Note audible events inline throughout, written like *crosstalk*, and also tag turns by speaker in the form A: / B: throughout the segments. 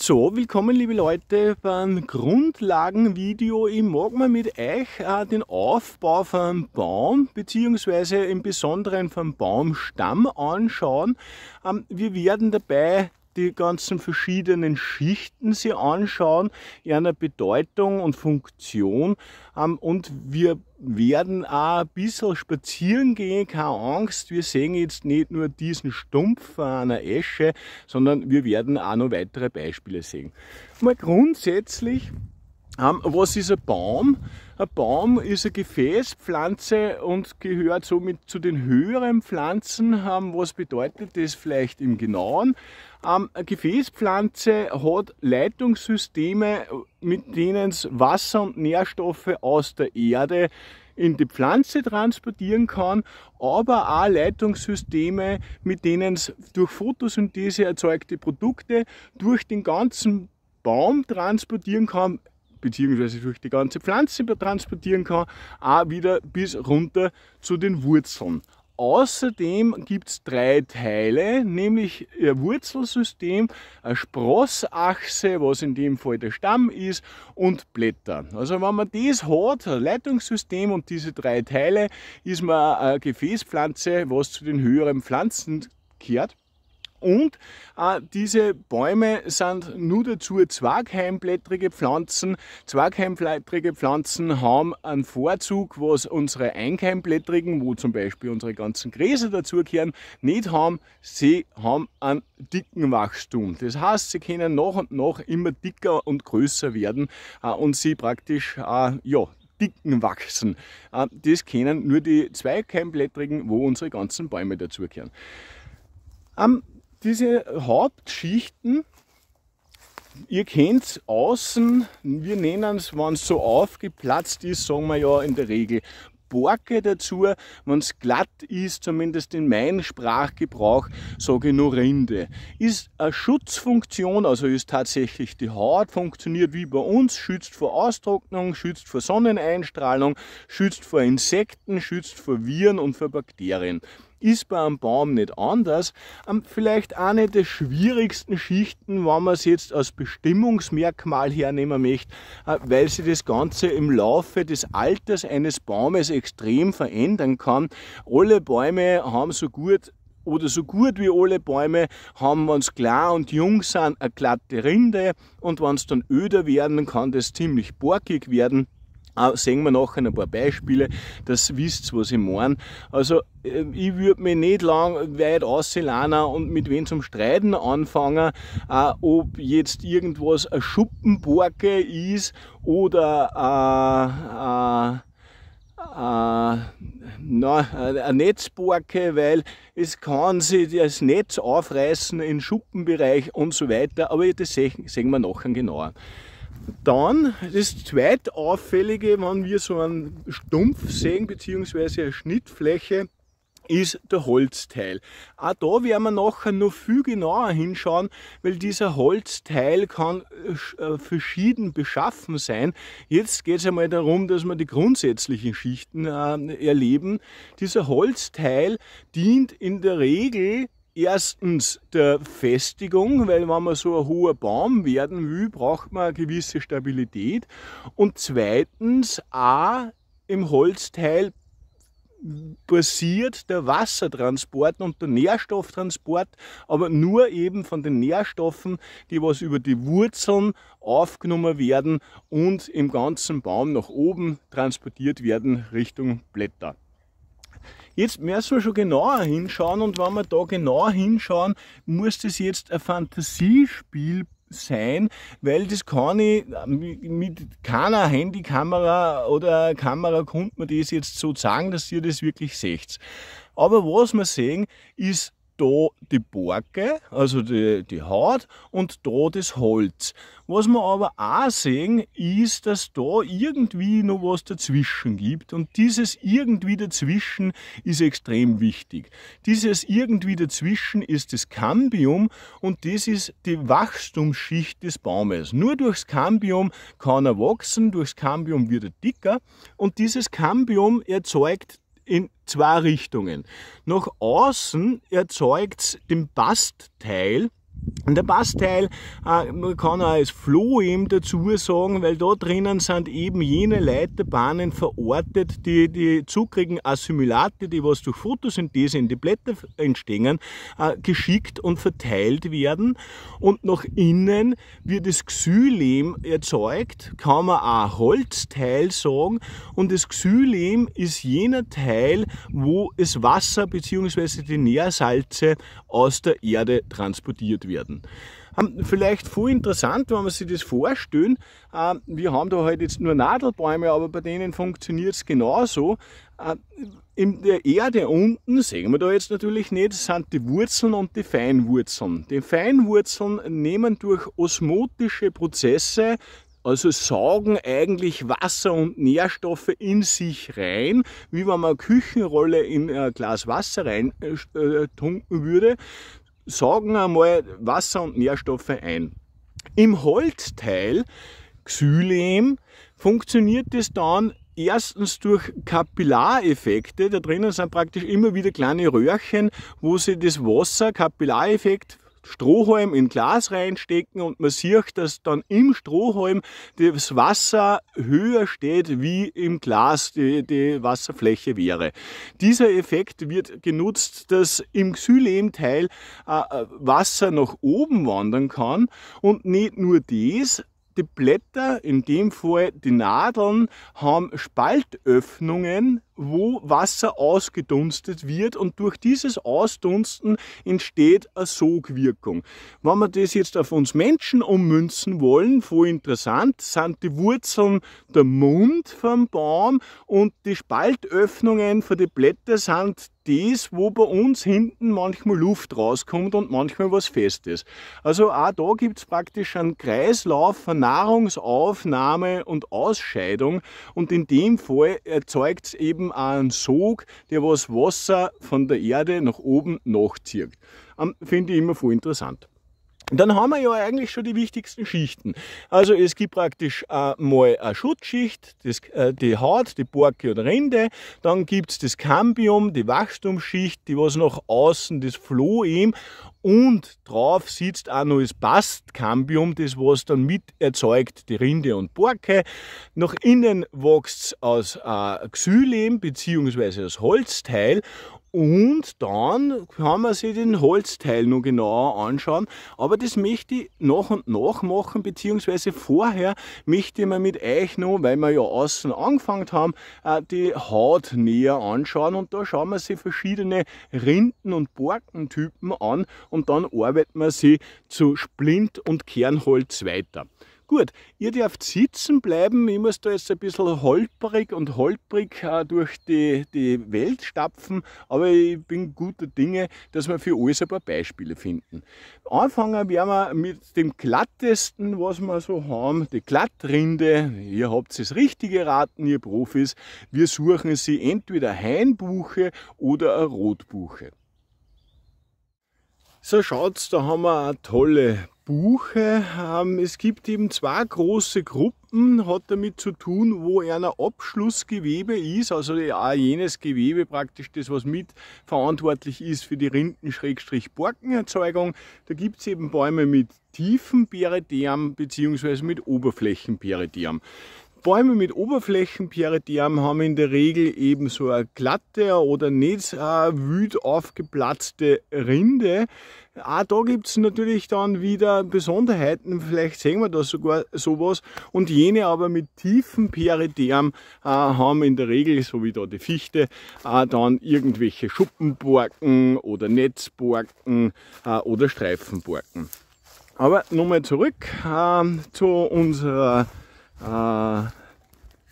A: So, willkommen liebe Leute beim Grundlagenvideo. Ich mag mal mit euch äh, den Aufbau vom Baum bzw. im Besonderen vom Baumstamm anschauen. Ähm, wir werden dabei die ganzen verschiedenen Schichten sie anschauen, ihrer Bedeutung und Funktion. Ähm, und wir werden auch ein bisschen spazieren gehen, keine Angst. Wir sehen jetzt nicht nur diesen Stumpf einer Esche, sondern wir werden auch noch weitere Beispiele sehen. Mal grundsätzlich ähm, was ist ein Baum? Ein Baum ist eine Gefäßpflanze und gehört somit zu den höheren Pflanzen. Ähm, was bedeutet das vielleicht im Genauen? Ähm, eine Gefäßpflanze hat Leitungssysteme, mit denen es Wasser und Nährstoffe aus der Erde in die Pflanze transportieren kann, aber auch Leitungssysteme, mit denen es durch Photosynthese erzeugte Produkte durch den ganzen Baum transportieren kann, beziehungsweise durch die ganze Pflanze transportieren kann, auch wieder bis runter zu den Wurzeln. Außerdem gibt es drei Teile, nämlich ein Wurzelsystem, eine Sprossachse, was in dem Fall der Stamm ist, und Blätter. Also wenn man das hat, ein Leitungssystem und diese drei Teile, ist man eine Gefäßpflanze, was zu den höheren Pflanzen gehört. Und äh, diese Bäume sind nur dazu zwergheimblättrige Pflanzen. Zwergheimblättrige Pflanzen haben einen Vorzug, was unsere einkeimblättrigen, wo zum Beispiel unsere ganzen Gräser dazugehören, nicht haben. Sie haben einen dicken Wachstum. Das heißt, sie können nach und nach immer dicker und größer werden äh, und sie praktisch äh, ja, dicken wachsen. Äh, das kennen nur die zweikeimblättrigen, wo unsere ganzen Bäume dazugehören. Ähm, diese Hauptschichten, ihr kennt es außen, wir nennen es, wenn es so aufgeplatzt ist, sagen wir ja in der Regel Borke dazu. Wenn es glatt ist, zumindest in meinem Sprachgebrauch, sage ich nur Rinde. Ist eine Schutzfunktion, also ist tatsächlich die Haut, funktioniert wie bei uns, schützt vor Austrocknung, schützt vor Sonneneinstrahlung, schützt vor Insekten, schützt vor Viren und vor Bakterien ist bei einem Baum nicht anders. Ähm, vielleicht eine der schwierigsten Schichten, wenn man es jetzt als Bestimmungsmerkmal hernehmen möchte, äh, weil sich das Ganze im Laufe des Alters eines Baumes extrem verändern kann. Alle Bäume haben so gut oder so gut wie alle Bäume haben, wenn sie klar und jung sind, eine glatte Rinde und wenn es dann öder werden, kann das ziemlich borkig werden sehen wir nachher ein paar Beispiele, das wisst, was ich meine. Also äh, ich würde mich nicht lang weit auslehnen und mit wem zum Streiten anfangen, äh, ob jetzt irgendwas eine Schuppenborke ist oder äh, äh, äh eine Netzborke, weil es kann sich das Netz aufreißen in Schuppenbereich und so weiter, aber das sehen wir nachher genauer. Dann das zweite Auffällige, wenn wir so einen Stumpf sehen, beziehungsweise eine Schnittfläche, ist der Holzteil. Auch da werden wir nachher noch viel genauer hinschauen, weil dieser Holzteil kann äh, äh, verschieden beschaffen sein. Jetzt geht es einmal darum, dass wir die grundsätzlichen Schichten äh, erleben. Dieser Holzteil dient in der Regel erstens der Festigung, weil wenn man so ein hoher Baum werden will, braucht man eine gewisse Stabilität. Und zweitens auch im Holzteil passiert der Wassertransport und der Nährstofftransport, aber nur eben von den Nährstoffen, die was über die Wurzeln aufgenommen werden und im ganzen Baum nach oben transportiert werden Richtung Blätter. Jetzt müssen wir schon genauer hinschauen und wenn wir da genauer hinschauen, muss das jetzt ein Fantasiespiel sein, weil das kann ich äh, mit keiner Handykamera oder Kamera konnte man das jetzt so sagen, dass ihr das wirklich seht. Aber was wir sehen, ist da die Borke, also die, die Haut und da das Holz. Was wir aber auch sehen, ist, dass da irgendwie noch was dazwischen gibt und dieses irgendwie dazwischen ist extrem wichtig. Dieses irgendwie dazwischen ist das Cambium und das ist die Wachstumsschicht des Baumes. Nur durchs Cambium kann er wachsen, durchs Cambium wird er dicker und dieses Cambium erzeugt in zwei Richtungen. Nach außen erzeugt es den Bastteil und der Bassteil äh, man kann auch als Flohim dazu sagen, weil da drinnen sind eben jene Leiterbahnen verortet, die die zuckrigen Assimilate, die was durch Photosynthese in die Blätter entstehen, äh, geschickt und verteilt werden. Und nach innen wird das Xylem erzeugt, kann man auch Holzteil sagen. Und das Xylem ist jener Teil, wo das Wasser bzw. die Nährsalze aus der Erde transportiert wird werden. Hm, vielleicht voll interessant, wenn man sich das vorstellen. Äh, wir haben da halt jetzt nur Nadelbäume, aber bei denen funktioniert es genauso. Äh, in der Erde unten, sehen wir da jetzt natürlich nicht, sind die Wurzeln und die Feinwurzeln. Die Feinwurzeln nehmen durch osmotische Prozesse also saugen eigentlich Wasser und Nährstoffe in sich rein, wie wenn man eine Küchenrolle in ein Glas Wasser rein äh, tunken würde saugen einmal Wasser und Nährstoffe ein. Im Holzteil Xylem funktioniert das dann erstens durch Kapillareffekte. Da drinnen sind praktisch immer wieder kleine Röhrchen, wo sie das Wasser, Kapillareffekt, Strohhalm in Glas reinstecken und man sieht, dass dann im Strohhalm das Wasser höher steht, wie im Glas die, die Wasserfläche wäre. Dieser Effekt wird genutzt, dass im Xylem-Teil äh, äh, Wasser nach oben wandern kann und nicht nur das, die Blätter, in dem Fall die Nadeln, haben Spaltöffnungen, wo Wasser ausgedunstet wird und durch dieses Ausdunsten entsteht eine Sogwirkung. Wenn wir das jetzt auf uns Menschen ummünzen wollen, voll interessant, sind die Wurzeln der Mund vom Baum und die Spaltöffnungen für die Blätter sind das, wo bei uns hinten manchmal Luft rauskommt und manchmal was Festes. Also auch da gibt es praktisch einen Kreislauf von Nahrungsaufnahme und Ausscheidung und in dem Fall erzeugt es eben auch einen Sog, der was Wasser von der Erde nach oben nachzieht. Ähm, Finde ich immer voll interessant. Dann haben wir ja eigentlich schon die wichtigsten Schichten. Also es gibt praktisch einmal äh, eine Schutzschicht, das, äh, die Haut, die Borke und Rinde. Dann gibt es das Cambium, die Wachstumsschicht, die was nach außen, das Phloem. Und drauf sitzt auch noch das Bastcambium, das was dann mit erzeugt die Rinde und Borke. Nach innen wächst es aus äh, Xylem bzw. aus Holzteil und dann kann man sich den Holzteil noch genauer anschauen. Aber das möchte ich nach und nach machen, beziehungsweise vorher möchte ich mir mit euch noch, weil wir ja außen angefangen haben, äh, die Haut näher anschauen. Und da schauen wir sich verschiedene Rinden- und Borkentypen an und dann arbeiten wir sie zu Splint- und Kernholz weiter. Gut, ihr dürft sitzen bleiben. Ich muss da jetzt ein bisschen holprig und holprig äh, durch die, die Welt stapfen, aber ich bin guter Dinge, dass wir für alles ein paar Beispiele finden. Anfangen werden wir mit dem glattesten, was wir so haben, die Glattrinde. Ihr habt es richtig geraten, ihr Profis. Wir suchen sie entweder Hainbuche oder eine Rotbuche. So schaut's, da haben wir eine tolle Buche. Ähm, es gibt eben zwei große Gruppen, hat damit zu tun, wo einer Abschlussgewebe ist, also auch jenes Gewebe praktisch, das was mit verantwortlich ist für die Rinden-Borkenerzeugung. Da gibt es eben Bäume mit tiefen Peridiam bzw. mit Oberflächenperidiam. Bäume mit Oberflächenperidiam haben in der Regel eben so eine glatte oder nicht äh, wüt aufgeplatzte Rinde. Auch da gibt's natürlich dann wieder Besonderheiten, vielleicht sehen wir da sogar sowas. Und jene aber mit tiefem Peridiam äh, haben in der Regel, so wie da die Fichte, äh, dann irgendwelche Schuppenborken oder Netzborken äh, oder Streifenborken. Aber nochmal zurück äh, zu unserer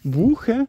A: Buche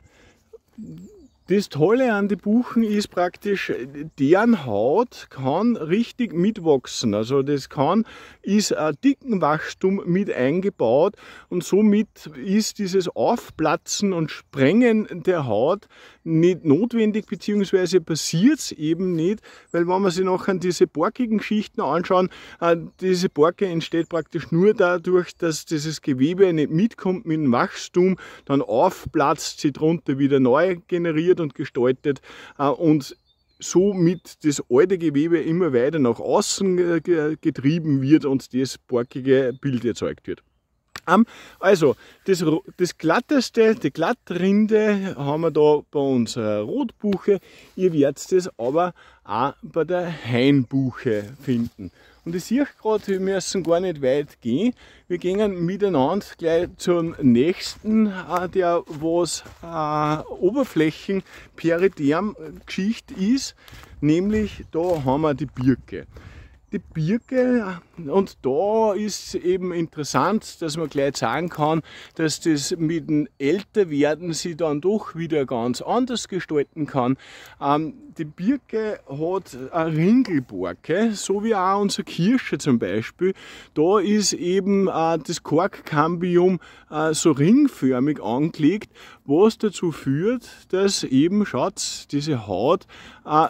A: Das Tolle an den Buchen ist praktisch, deren Haut kann richtig mitwachsen. Also das kann, ist ein dicken Wachstum mit eingebaut und somit ist dieses Aufplatzen und Sprengen der Haut nicht notwendig, beziehungsweise passiert es eben nicht, weil wenn man sich nachher diese borkigen Schichten anschauen, äh, diese Borke entsteht praktisch nur dadurch, dass dieses Gewebe nicht mitkommt mit dem Wachstum, dann aufplatzt sie drunter wieder neu generiert konstruiert und gestaltet äh, und somit das alte Gewebe immer weiter nach außen äh, getrieben wird und das borkige Bild erzeugt wird. Ähm, also, das, das glatteste, die Glattrinde haben wir da bei unserer Rotbuche. Ihr werdet das aber auch bei der Hainbuche finden. Und ich sehe gerade, wir müssen gar nicht weit gehen. Wir gehen miteinander gleich zum nächsten, äh, der was äh, Oberflächenperiterm-Geschichte ist. Nämlich da haben wir die Birke die Birke. Und da ist eben interessant, dass man gleich sagen kann, dass das mit dem Älterwerden sich dann doch wieder ganz anders gestalten kann. Ähm, die Birke hat eine Ringelborke, so wie auch unsere Kirsche zum Beispiel. Da ist eben äh, das Korkkambium äh, so ringförmig angelegt, was dazu führt, dass eben, schaut, diese Haut äh,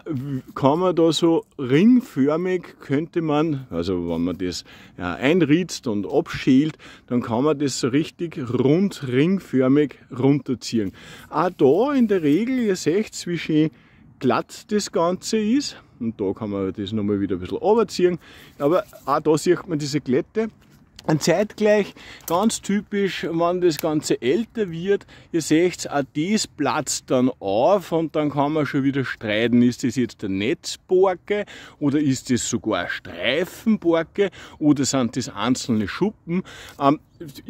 A: kann man da so ringförmig, könnte könnte man, also wenn man das äh, einritzt und abschält, dann kann man das so richtig rund ringförmig runterziehen. Auch da in der Regel, ihr seht, wie schön glatt das Ganze ist. Und da kann man das nochmal wieder ein bisschen runterziehen. Aber auch da sieht man diese Glätte. Und zeitgleich, ganz typisch, wenn das Ganze älter wird, ihr seht, auch das platzt dann auf und dann kann man schon wieder streiten, ist das jetzt der Netzborke oder ist das sogar Streifenborke oder sind das einzelne Schuppen. Ähm,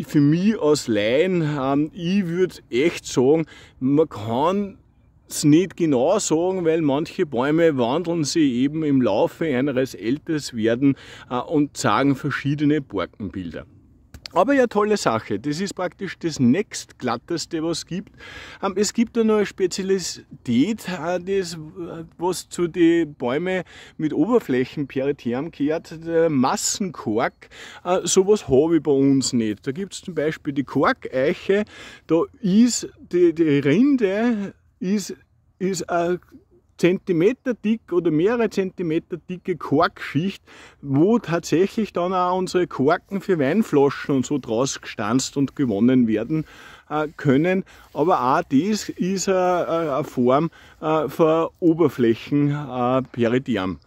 A: für mich als Laien, ähm, ich würde echt sagen, man kann es nicht genau sagen, weil manche Bäume wandeln sie eben im Laufe ihres Ältestwerden äh, und zeigen verschiedene Borkenbilder. Aber ja, tolle Sache. Das ist praktisch das nächstglatteste, was es gibt. Ähm, es gibt da noch eine Spezialität, äh, das, äh, was zu den Bäumen mit Oberflächenperiterm gehört, der Massenkork. So was habe ich bei uns nicht. Da gibt es zum Beispiel die Korkeiche, da ist die, die Rinde ist, ist ein Zentimeter dick oder mehrere Zentimeter dicke Korkschicht, wo tatsächlich dann auch unsere Korken für Weinflaschen und so draus gestanzt und gewonnen werden äh, können. Aber auch das ist eine, Form äh, von Oberflächenperidiam. Äh,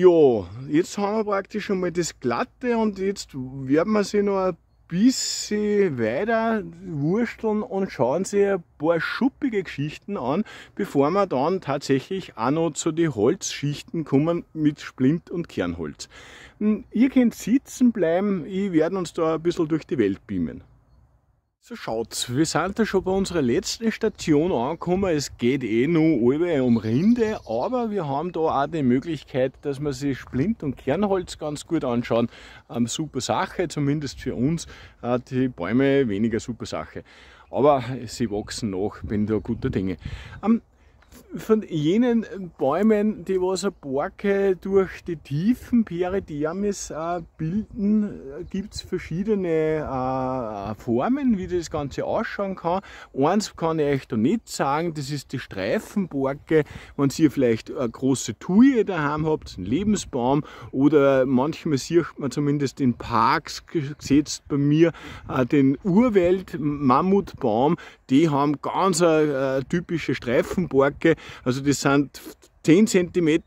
A: ja, jetzt haben wir praktisch schon mal das Glatte und jetzt werden wir sie noch ein bisschen weiter wursteln und schauen sich ein paar schuppige Geschichten an, bevor wir dann tatsächlich auch noch zu den Holzschichten kommen mit Splint und Kernholz. Hm, ihr könnt sitzen bleiben, ich werde uns da ein bisschen durch die Welt beamen. So schaut's, wir sind da schon bei unserer letzten Station angekommen. Es geht eh nur alle um Rinde, aber wir haben da auch die Möglichkeit, dass wir sich Splint- und Kernholz ganz gut anschauen. Ähm, super Sache, zumindest für uns. Äh, die Bäume weniger super Sache. Aber sie wachsen nach, bin da guter Dinge. Ähm, von jenen äh, Bäumen, die was eine Borke durch die tiefen Peridermis äh, bilden, äh, gibt es verschiedene Formen, wie das Ganze ausschauen kann. Eins kann ich euch da nicht sagen, das ist die Streifenborke. Wenn ihr vielleicht eine große Tuje daheim habt, einen Lebensbaum oder manchmal sieht man zumindest in Parks gesetzt bei mir den Urwelt-Mammutbaum, die haben ganz eine, typische Streifenborke also das sind 10 cm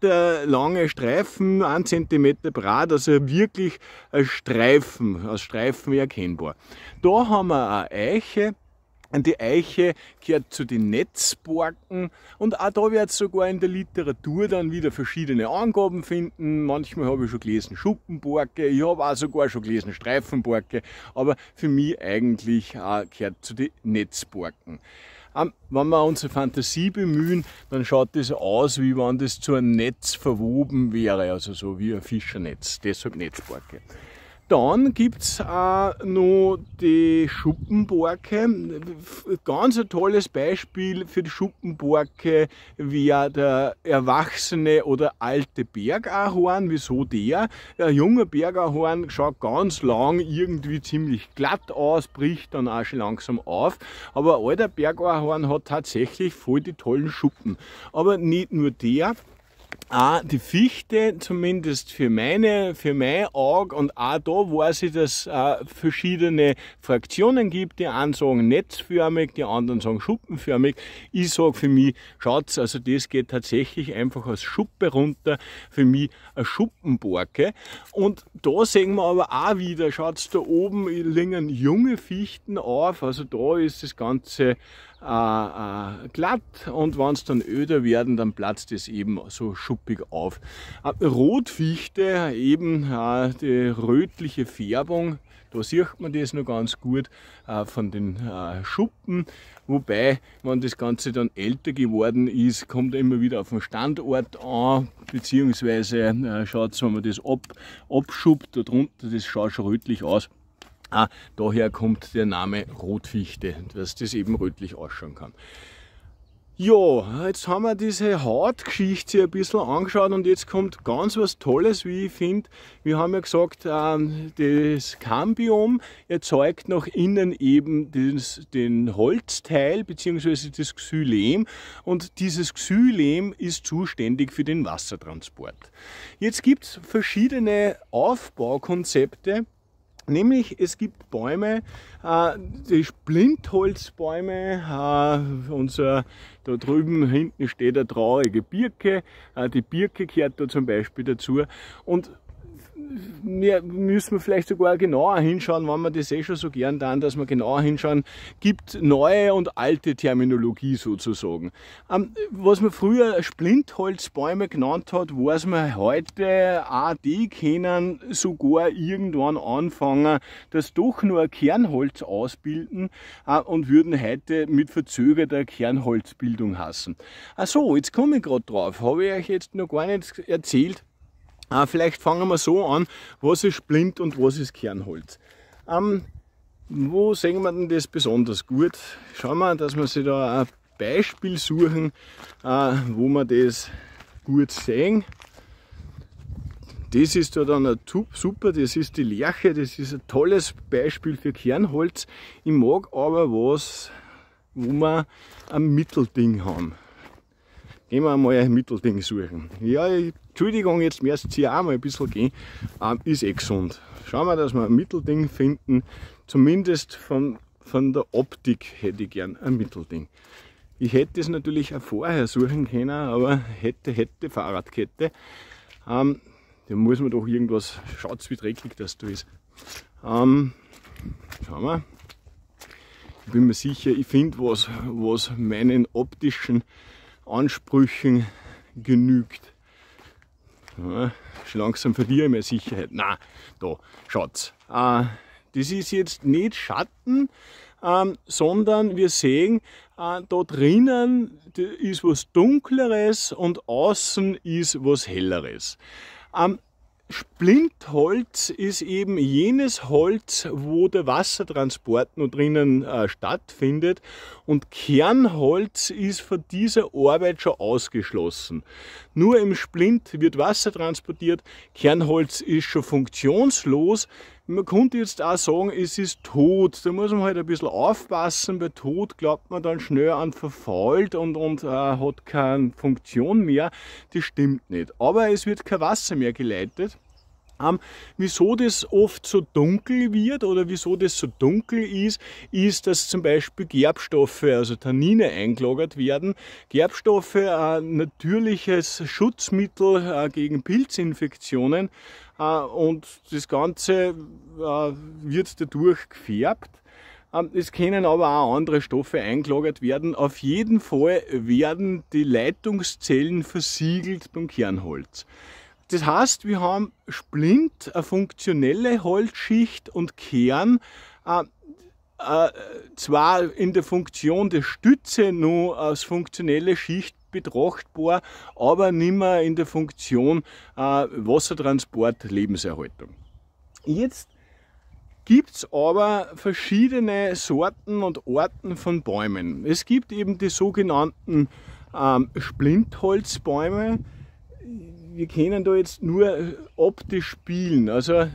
A: lange Streifen, 1 cm breit, also wirklich ein Streifen, aus Streifen erkennbar. Da haben wir eine Eiche, Und die Eiche gehört zu den Netzborken und auch da wird sogar in der Literatur dann wieder verschiedene Angaben finden. Manchmal habe ich schon gelesen Schuppenborke, ich habe auch sogar schon gelesen Streifenborke, aber für mich eigentlich gehört zu den Netzborken wenn wir unsere Fantasie bemühen, dann schaut das aus, wie wenn das zu einem Netz verwoben wäre, also so wie ein Fischernetz, deshalb Netzparke. Dann gibt es auch äh, noch die Schuppenborke. Ganz ein tolles Beispiel für die Schuppenborke wäre der erwachsene oder alte Bergahorn. Wieso der? Der junge Bergahorn schaut ganz lang irgendwie ziemlich glatt aus, bricht dann auch schon langsam auf. Aber alter Bergahorn hat tatsächlich voll die tollen Schuppen. Aber nicht nur der, auch die Fichte, zumindest für meine, für mein Auge, und auch da weiß ich, dass es äh, verschiedene Fraktionen gibt. Die einen sagen netzförmig, die anderen sagen schuppenförmig. Ich sage für mich, schaut's, also das geht tatsächlich einfach als Schuppe runter, für mich eine Schuppenborke. Und da sehen wir aber auch wieder, schaut's, da oben liegen junge Fichten auf, also da ist das Ganze äh, äh, glatt und wenn es dann öder werden, dann platzt es eben so schuppig auf. Äh, Rotfichte, eben äh, die rötliche Färbung, da sieht man das noch ganz gut äh, von den äh, Schuppen. Wobei, wenn das Ganze dann älter geworden ist, kommt er immer wieder auf den Standort an, beziehungsweise äh, schaut, wenn man das ab, da drunter, das schaut schon rötlich aus. Ah, daher kommt der Name Rotfichte, dass das eben rötlich ausschauen kann. Ja, jetzt haben wir diese Hautgeschichte hier ein bisschen angeschaut und jetzt kommt ganz was Tolles, wie ich finde. Wir haben ja gesagt, ähm, das Cambium erzeugt nach innen eben das, den Holzteil bzw. das Xylem und dieses Xylem ist zuständig für den Wassertransport. Jetzt gibt es verschiedene Aufbaukonzepte Nämlich es gibt Bäume, äh, die Splintholzbäume, äh, unser, da drüben hinten steht eine traurige Birke, äh, die Birke gehört da zum Beispiel dazu und wir müssen wir vielleicht sogar genauer hinschauen, wenn wir das eh schon so gern dann, dass wir genauer hinschauen, gibt neue und alte Terminologie sozusagen. Ähm, was man früher Splintholzbäume genannt hat, weiß man heute, auch die können sogar irgendwann anfangen, das doch nur Kernholz ausbilden äh, und würden heute mit verzögerter Kernholzbildung hassen. Ach so, jetzt komme ich gerade drauf, habe ich euch jetzt noch gar nicht erzählt, äh, vielleicht fangen wir so an, was ist Splint und was ist Kernholz. Ähm, wo sehen wir denn das besonders gut? Schauen wir, dass wir sich da ein Beispiel suchen, äh, wo wir das gut sehen. Das ist da dann super, das ist die Lerche, das ist ein tolles Beispiel für Kernholz. Ich mag aber was, wo wir ein Mittelding haben. Gehen wir mal ein Mittelding suchen. Ja, ich Entschuldigung, jetzt müsst ihr auch mal ein bisschen gehen, ähm, ist eh gesund. Schauen wir, dass wir ein Mittelding finden, zumindest von, von der Optik hätte ich gern ein Mittelding. Ich hätte es natürlich auch vorher suchen können, aber hätte, hätte Fahrradkette. Ähm, da muss man doch irgendwas, schaut wie dreckig das da ist. Ähm, schauen wir. Ich bin mir sicher, ich finde was, was meinen optischen Ansprüchen genügt. Ja, langsam verliere ich meine Sicherheit. Na, da, schaut's. Äh, ah, das ist jetzt nicht Schatten, ähm, sondern wir sehen, äh, da drinnen ist was Dunkleres und außen ist was Helleres. Ähm, Splintholz ist eben jenes Holz, wo der Wassertransport nur drinnen äh, stattfindet und Kernholz ist von dieser Arbeit schon ausgeschlossen. Nur im Splint wird Wasser transportiert, Kernholz ist schon funktionslos, man könnte jetzt auch sagen, es ist tot. Da muss man halt ein bisschen aufpassen. weil tot glaubt man dann schnell an verfault und, und äh, hat keine Funktion mehr. Das stimmt nicht. Aber es wird kein Wasser mehr geleitet. Ähm, wieso das oft so dunkel wird oder wieso das so dunkel ist, ist, dass zum Beispiel Gerbstoffe, also Tannine eingelagert werden. Gerbstoffe, äh, natürliches Schutzmittel äh, gegen Pilzinfektionen äh, und das Ganze äh, wird dadurch gefärbt. Ähm, es können aber auch andere Stoffe eingelagert werden. Auf jeden Fall werden die Leitungszellen versiegelt beim Kernholz. Das heißt, wir haben Splint, eine funktionelle Holzschicht und Kern, äh, äh zwar in der Funktion der Stütze nur als funktionelle Schicht betrachtbar, aber nicht mehr in der Funktion äh, Wassertransport, Lebenserhaltung. Jetzt gibt es aber verschiedene Sorten und Arten von Bäumen. Es gibt eben die sogenannten ähm, Splintholzbäume. Wir können da jetzt nur äh, optisch spielen. Also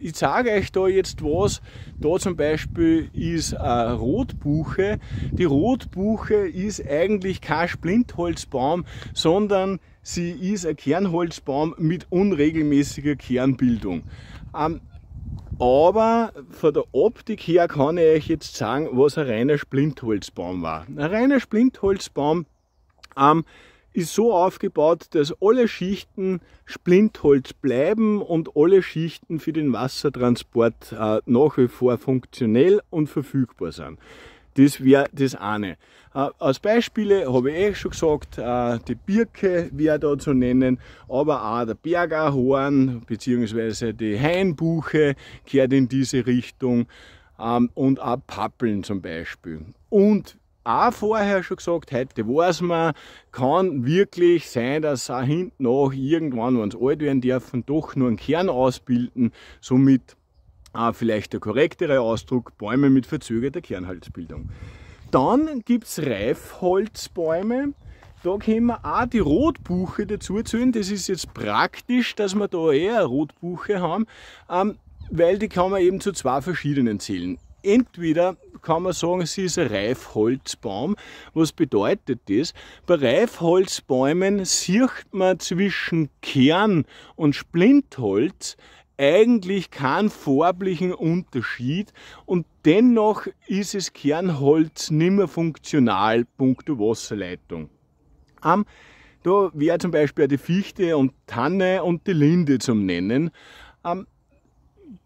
A: ich zeige euch da jetzt was. Da zum Beispiel ist eine Rotbuche. Die Rotbuche ist eigentlich kein Splintholzbaum, sondern sie ist ein Kernholzbaum mit unregelmäßiger Kernbildung. Ähm, aber von der Optik her kann ich euch jetzt sagen, was ein reiner Splintholzbaum war. Ein reiner Splintholzbaum ähm, ist so aufgebaut, dass alle Schichten Splintholz bleiben und alle Schichten für den Wassertransport äh, nach wie vor funktionell und verfügbar sind. Das wäre das eine. Äh, als Beispiele habe ich eh schon gesagt, äh, die Birke wäre da zu nennen, aber auch der Bergerhorn bzw. die Hainbuche gehört in diese Richtung ähm, und auch Pappeln zum Beispiel. Und auch vorher schon gesagt, heute weiß man, kann wirklich sein, dass auch hinten noch irgendwann, wenn sie alt werden dürfen, doch nur einen Kern ausbilden. Somit auch vielleicht der korrektere Ausdruck, Bäume mit verzögerter Kernhalsbildung. Dann gibt es Reifholzbäume. Da können wir auch die Rotbuche dazu zählen. Das ist jetzt praktisch, dass wir da eher eine Rotbuche haben, ähm, weil die kann man eben zu zwei verschiedenen zählen entweder kann man sagen, sie ist ein Reifholzbaum. Was bedeutet das? Bei Reifholzbäumen sieht man zwischen Kern und Splintholz eigentlich keinen farblichen Unterschied und dennoch ist es Kernholz nicht mehr funktional, punkto Wasserleitung. Um, ähm, da wäre zum Beispiel die Fichte und Tanne und die Linde zum Nennen. Um, ähm,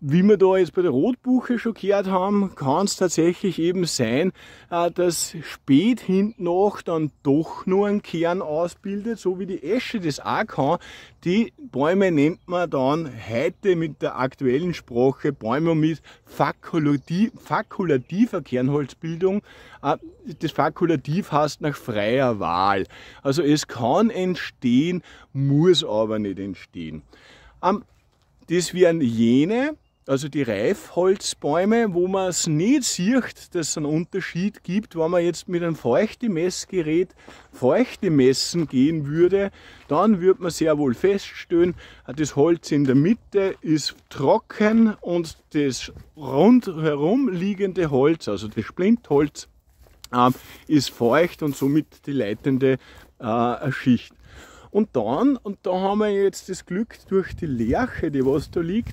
A: wie wir da jetzt bei der Rotbuche schon gehört haben, kann es tatsächlich eben sein, äh, dass spät hinten nach dann doch nur ein Kern ausbildet, so wie die Esche das auch kann. Die Bäume nennt man dann heute mit der aktuellen Sprache Bäume mit fakulati fakulativer Kernholzbildung. Äh, das Fakultativ heißt nach freier Wahl. Also es kann entstehen, muss aber nicht entstehen. Ähm, das wären jene, also die Reifholzbäume, wo man es nicht sieht, dass es einen Unterschied gibt, wenn man jetzt mit einem Feuchtemessgerät Feuchte messen gehen würde, dann würde man sehr wohl feststellen, das Holz in der Mitte ist trocken und das rundherum liegende Holz, also das Splintholz, ähm, ist feucht und somit die leitende äh, Schicht. Und dann, und da haben wir jetzt das Glück durch die Lerche, die was da liegt,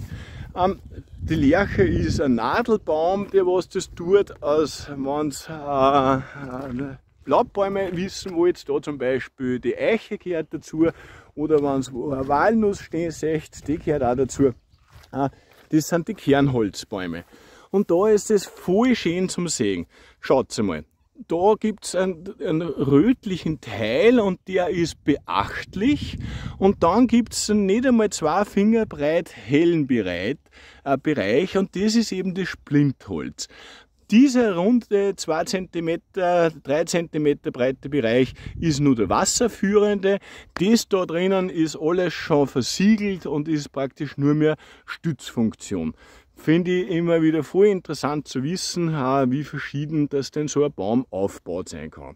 A: ähm, die Lerche ist ein Nadelbaum, der was das tut, als wenn es äh, Laubbäume wissen wollt, da zum Beispiel die Eiche gehört dazu oder wenn es Walnuss stehen seht, die gehört auch dazu. Ah, das sind die Kernholzbäume. Und da ist es voll schön zum Sehen. Schaut mal da gibt es einen, einen, rötlichen Teil und der ist beachtlich. Und dann gibt es nicht einmal zwei Finger breit hellen Bereich, äh, Bereich und das ist eben das Splintholz. Dieser runde 2 cm, 3 cm breite Bereich ist nur der wasserführende. Das da drinnen ist alles schon versiegelt und ist praktisch nur mehr Stützfunktion finde ich immer wieder voll interessant zu wissen, wie verschieden das denn so ein Baum aufgebaut sein kann.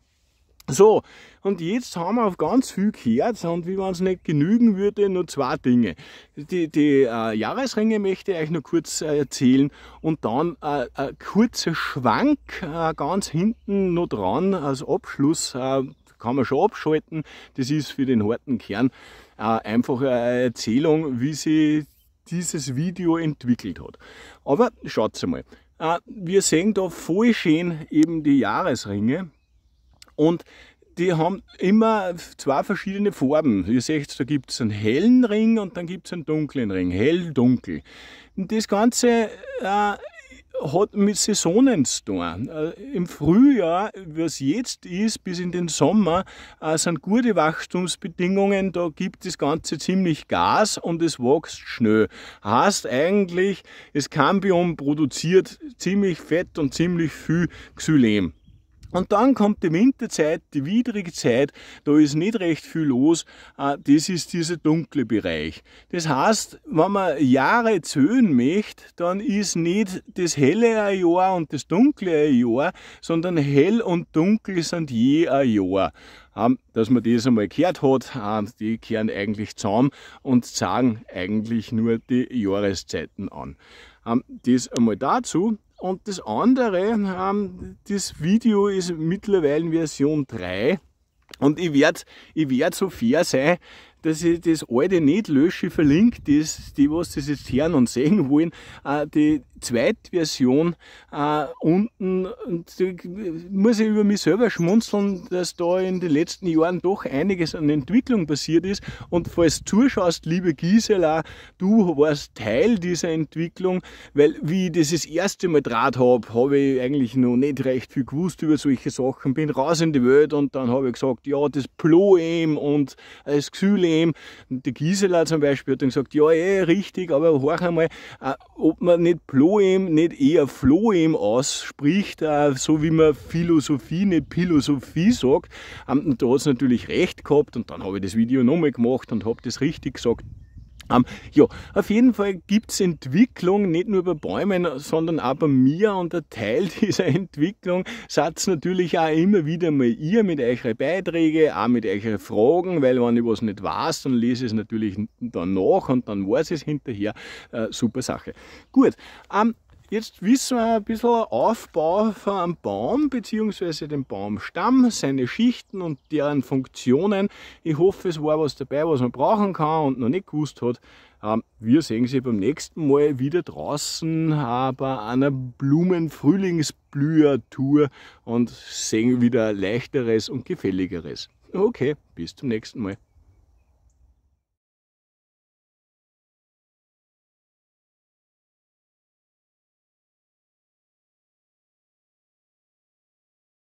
A: So, und jetzt haben wir auf ganz viel gehört und wie wenn es nicht genügen würde, nur zwei Dinge. Die, die äh, Jahresringe möchte ich euch noch kurz äh, erzählen und dann äh, ein kurzer Schwank äh, ganz hinten noch dran als Abschluss. Äh, kann man schon abschalten. Das ist für den harten Kern äh, einfach eine Erzählung, wie sie dieses Video entwickelt hat. Aber schaut mal, äh, wir sehen da voll schön eben die Jahresringe und die haben immer zwei verschiedene Farben. Ihr seht, da gibt es einen hellen Ring und dann gibt es einen dunklen Ring. Hell, dunkel. Und das Ganze äh, hat mit Saisonen zu tun. Äh, Im Frühjahr, was jetzt ist, bis in den Sommer, äh, sind gute Wachstumsbedingungen. Da gibt das Ganze ziemlich Gas und es wächst schnell. Heißt eigentlich, das Cambium produziert ziemlich fett und ziemlich viel Xylem. Und dann kommt die Winterzeit, die widrige Zeit, da ist nicht recht viel los, ah, das ist dieser dunkle Bereich. Das heißt, wenn man Jahre zählen möchte, dann ist nicht das helle ein Jahr und das dunkle ein Jahr, sondern hell und dunkel sind je ein Jahr. Ah, dass man das einmal gehört hat, ah, die kehren eigentlich zusammen und zeigen eigentlich nur die Jahreszeiten an. Das einmal dazu. Und das andere, ähm, das Video ist mittlerweile in Version 3. Und ich werde ich werd so fair sein, dass ich das alte nicht lösche, verlinke, das, die, was das jetzt hören und sehen wollen, äh, die Zweitversion äh, unten, muss ich über mich selber schmunzeln, dass da in den letzten Jahren doch einiges an Entwicklung passiert ist und falls du zuschaust, liebe Gisela, du warst Teil dieser Entwicklung, weil wie ich das das erste Mal Draht habe, habe ich eigentlich noch nicht recht viel gewusst über solche Sachen, bin raus in die Welt und dann habe ich gesagt, ja, das Ploem und das Xylem nehmen. Die Gisela zum Beispiel hat dann gesagt, ja, eh, richtig, aber horch einmal, äh, ob man nicht Ploem, nicht eher Floem ausspricht, äh, so wie man Philosophie, nicht Philosophie sagt. Ähm, und da hat es natürlich recht gehabt und dann habe ich das Video nochmal gemacht und habe das richtig gesagt. Um, ähm, ja, auf jeden Fall gibt's Entwicklung, nicht nur bei Bäumen, sondern auch bei mir. Und ein Teil *laughs* dieser Entwicklung seid natürlich auch immer wieder mal ihr mit euren Beiträgen, auch mit euren Fragen, weil wenn ich was nicht weiß, dann lese ich es natürlich dann nach und dann weiß ich es hinterher. Äh, super Sache. Gut, um, ähm, Jetzt wissen wir ein bisschen Aufbau von einem Baum bzw. den Baumstamm, seine Schichten und deren Funktionen. Ich hoffe, es war was dabei, was man brauchen kann und noch nicht gewusst hat. Ähm, wir sehen Sie beim nächsten Mal wieder draußen bei einer Blumenfrühlingsblüher-Tour und sehen wieder leichteres und gefälligeres. Okay, bis zum nächsten Mal.